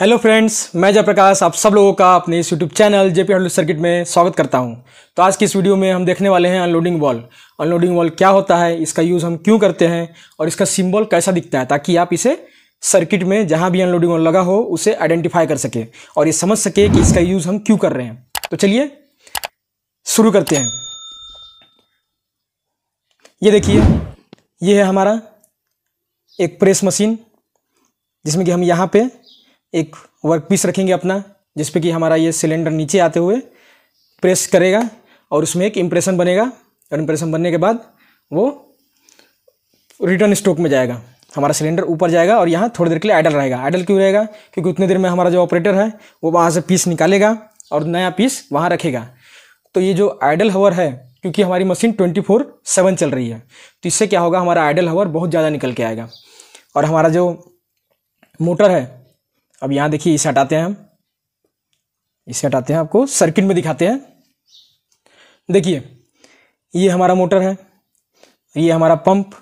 hello friends मैं जयप्रकाश आप सब लोगों का अपने इस YouTube channel JP P circuit में स्वागत करता हूं तो आज की इस वीडियो में हम देखने वाले हैं अनलोडिंग वॉल अनलोडिंग वॉल क्या होता है इसका यूज़ हम क्यों करते हैं और इसका सिंबल कैसा दिखता है ताकि आप इसे सर्किट में जहां भी अनलोडिंग वॉल लगा हो उसे आइडेंटिफाई कर सके और ये समझ सके कि इसका यूज़ हम क्यों कर रहे हैं तो चलिए शुरू करते हैं ये देखिए ये है हमारा एक प्रेस मशीन जिसमें कि हम यहाँ पर एक वर्क पीस रखेंगे अपना जिसपे कि हमारा ये सिलेंडर नीचे आते हुए प्रेस करेगा और उसमें एक इम्प्रेशन बनेगा और इम्प्रेशन बनने के बाद वो रिटर्न स्ट्रोक में जाएगा हमारा सिलेंडर ऊपर जाएगा और यहाँ थोड़ी देर के लिए आइडल रहेगा आइडल क्यों रहेगा क्योंकि उतने देर में हमारा जो ऑपरेटर है वो वहाँ से पीस निकालेगा और नया पीस वहाँ रखेगा तो ये जो आइडल हवर है क्योंकि हमारी मशीन ट्वेंटी फोर सेवन चल रही है तो इससे क्या होगा हमारा आइडल हवर बहुत ज़्यादा निकल के आएगा और हमारा जो मोटर है अब यहाँ देखिए इसे हटाते हैं हम इसे हटाते हैं आपको सर्किट में दिखाते हैं देखिए ये हमारा मोटर है ये हमारा पंप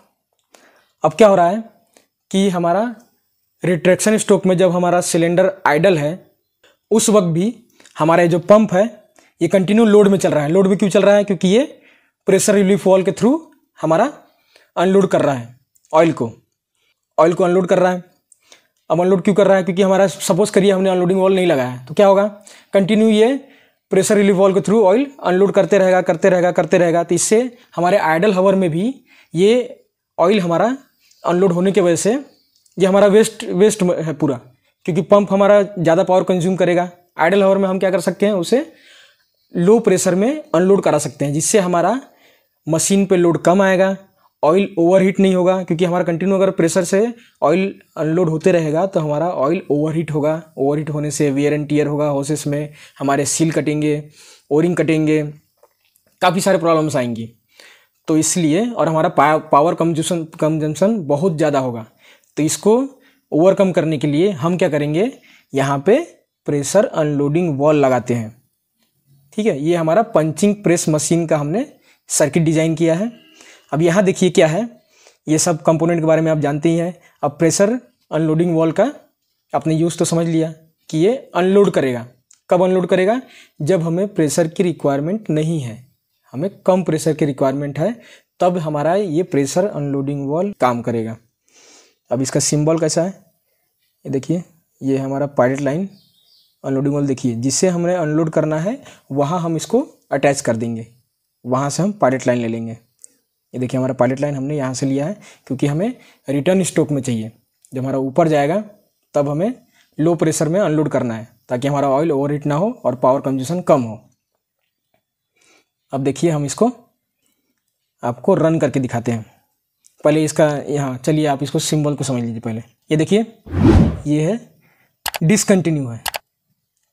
अब क्या हो रहा है कि हमारा रिट्रैक्शन स्ट्रोक में जब हमारा सिलेंडर आइडल है उस वक्त भी हमारा जो पंप है ये कंटिन्यू लोड में चल रहा है लोड में क्यों चल रहा है क्योंकि ये प्रेशर रिलीफ वॉल के थ्रू हमारा अनलोड कर रहा है ऑयल को ऑयल को अनलोड कर रहा है अब अनलोड क्यों कर रहा है क्योंकि हमारा सपोज करिए हमने अनलोडिंग वॉल नहीं लगाया तो क्या होगा कंटिन्यू ये प्रेशर रिलीव वॉल के थ्रू ऑयल अनलोड करते रहेगा करते रहेगा करते रहेगा तो इससे हमारे आइडल हवर में भी ये ऑयल हमारा अनलोड होने की वजह से ये हमारा वेस्ट वेस्ट है पूरा क्योंकि पंप हमारा ज़्यादा पावर कंज्यूम करेगा आइडल हवर में हम क्या कर सकते हैं उसे लो प्रेशर में अनलोड करा सकते हैं जिससे हमारा मशीन पे लोड कम आएगा ऑयल ओवरहीट नहीं होगा क्योंकि हमारा कंटिन्यू अगर प्रेशर से ऑयल अनलोड होते रहेगा तो हमारा ऑयल ओवरहीट होगा ओवरहीट होने से वियर एंड टीयर होगा हॉसेस में हमारे सील कटेंगे ओरिंग कटेंगे काफ़ी सारे प्रॉब्लम्स आएंगी तो इसलिए और हमारा पा, पावर कंजम्पन कंजम्पन बहुत ज़्यादा होगा तो इसको ओवरकम करने के लिए हम क्या करेंगे यहाँ पे प्रेशर अनलोडिंग वॉल लगाते हैं ठीक है ये हमारा पंचिंग प्रेस मशीन का हमने सर्किट डिज़ाइन किया है अब यहाँ देखिए क्या है ये सब कंपोनेंट के बारे में आप जानते ही हैं अब प्रेशर अनलोडिंग वॉल का आपने यूज़ तो समझ लिया कि ये अनलोड करेगा कब अनलोड करेगा जब हमें प्रेशर की रिक्वायरमेंट नहीं है हमें कम प्रेशर की रिक्वायरमेंट है तब हमारा ये प्रेशर अनलोडिंग वॉल काम करेगा अब इसका सिंबल कैसा है ये देखिए ये हमारा पायलट लाइन अनलोडिंग वॉल देखिए जिससे हमने अनलोड करना है वहाँ हम इसको अटैच कर देंगे वहाँ से हम पायलट लाइन ले लेंगे ये देखिए हमारा पायलट लाइन हमने यहाँ से लिया है क्योंकि हमें रिटर्न स्ट्रोक में चाहिए जब हमारा ऊपर जाएगा तब हमें लो प्रेशर में अनलोड करना है ताकि हमारा ऑयल ओवर ना हो और पावर कंजूसन कम हो अब देखिए हम इसको आपको रन करके दिखाते हैं पहले इसका यहाँ चलिए आप इसको सिंबल को समझ लीजिए पहले ये देखिए ये है डिसकंटिन्यू है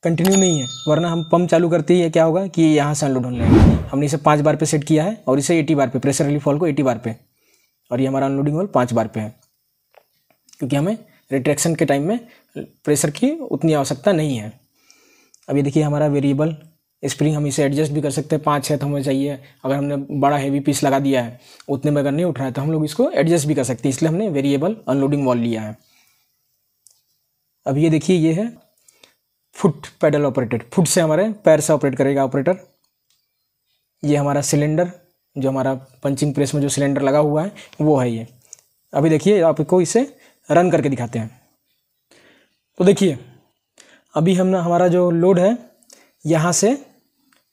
कंटिन्यू नहीं है वरना हम पंप चालू करते ही क्या होगा कि यहाँ से अनलोड होने लगेगा हमने इसे पाँच बार पे सेट किया है और इसे एटी बार पे प्रेशर रिलीफ फॉल को एटी बार पे और ये हमारा अनलोडिंग वॉल पाँच बार पे है क्योंकि हमें रिट्रैक्शन के टाइम में प्रेशर की उतनी आवश्यकता नहीं है अब ये देखिए हमारा वेरिएबल स्प्रिंग हम इसे एडजस्ट भी कर सकते हैं पाँच छः तो हमें चाहिए अगर हमने बड़ा हैवी पीस लगा दिया है उतने में अगर नहीं उठ रहा है तो हम लोग इसको एडजस्ट भी कर सकते हैं इसलिए हमने वेरिएबल अनलोडिंग वॉल लिया है अब ये देखिए ये है फुट पैडल ऑपरेटेड फुट से हमारे पैर से ऑपरेट करेगा ऑपरेटर ये हमारा सिलेंडर जो हमारा पंचिंग प्रेस में जो सिलेंडर लगा हुआ है वो है ये अभी देखिए आपको इसे रन करके दिखाते हैं तो देखिए अभी हम हमारा जो लोड है यहाँ से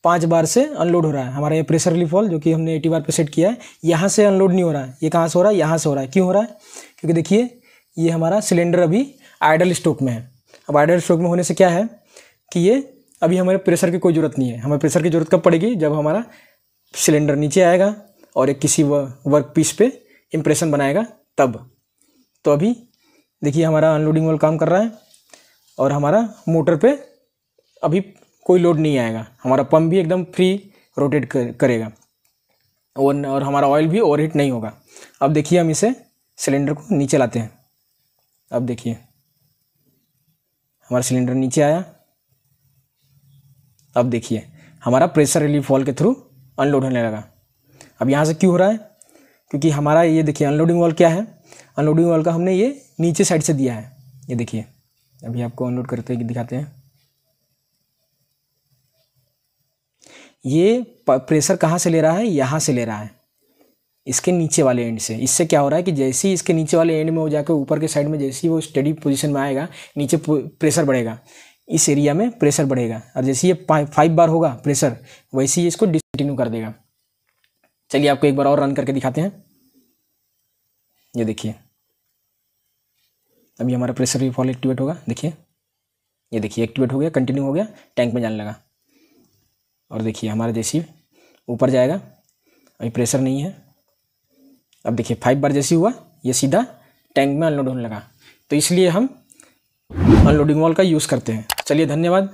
पाँच बार से अनलोड हो रहा है हमारा ये प्रेशर रिलीफ वॉल जो कि हमने एटी बार पे सेट किया है यहाँ से अनलोड नहीं हो रहा है ये कहाँ से हो रहा है यहाँ से हो रहा है क्यों हो रहा है क्योंकि देखिए ये हमारा सिलेंडर अभी आइडल स्टॉक में है अब आयोडाइड स्ट्रोक में होने से क्या है कि ये अभी हमारे प्रेशर की कोई ज़रूरत नहीं है हमें प्रेशर की ज़रूरत कब पड़ेगी जब हमारा सिलेंडर नीचे आएगा और एक किसी वर्क पीस पे इम्प्रेशन बनाएगा तब तो अभी देखिए हमारा अनलोडिंग वाल काम कर रहा है और हमारा मोटर पे अभी कोई लोड नहीं आएगा हमारा पंप भी एकदम फ्री रोटेट कर, करेगा और, और हमारा ऑयल भी ओवरहीट नहीं होगा अब देखिए हम इसे सिलेंडर को नीचे लाते हैं अब देखिए हमारा सिलेंडर नीचे आया अब देखिए हमारा प्रेशर रिलीफ वॉल के थ्रू अनलोड होने लगा अब यहाँ से क्यों हो रहा है क्योंकि हमारा ये देखिए अनलोडिंग वॉल क्या है अनलोडिंग वॉल का हमने ये नीचे साइड से दिया है ये देखिए अभी आपको अनलोड करते हैं दिखाते हैं ये प्रेशर कहाँ से ले रहा है यहाँ से ले रहा है इसके नीचे वाले एंड से इससे क्या हो रहा है कि जैसे ही इसके नीचे वाले एंड में हो जाकर ऊपर के साइड में जैसे ही वो स्टडी पोजीशन में आएगा नीचे प्रेशर बढ़ेगा इस एरिया में प्रेशर बढ़ेगा और जैसे ये फाइव बार होगा प्रेशर वैसे ही इसको डिसकंटिन्यू कर देगा चलिए आपको एक बार और रन करके दिखाते हैं ये देखिए अभी हमारा प्रेशर भी फॉल एक्टिवेट होगा देखिए ये देखिए एक्टिवेट हो गया कंटिन्यू हो गया टैंक में जाने लगा और देखिए हमारा जैसे ऊपर जाएगा अभी प्रेशर नहीं है अब देखिए फाइव बार जैसे हुआ ये सीधा टैंक में अनलोड होने लगा तो इसलिए हम अनलोडिंग वॉल का यूज़ करते हैं चलिए धन्यवाद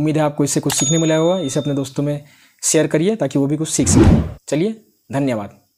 उम्मीद है आपको इससे कुछ सीखने मिला होगा इसे अपने दोस्तों में शेयर करिए ताकि वो भी कुछ सीख सकें चलिए धन्यवाद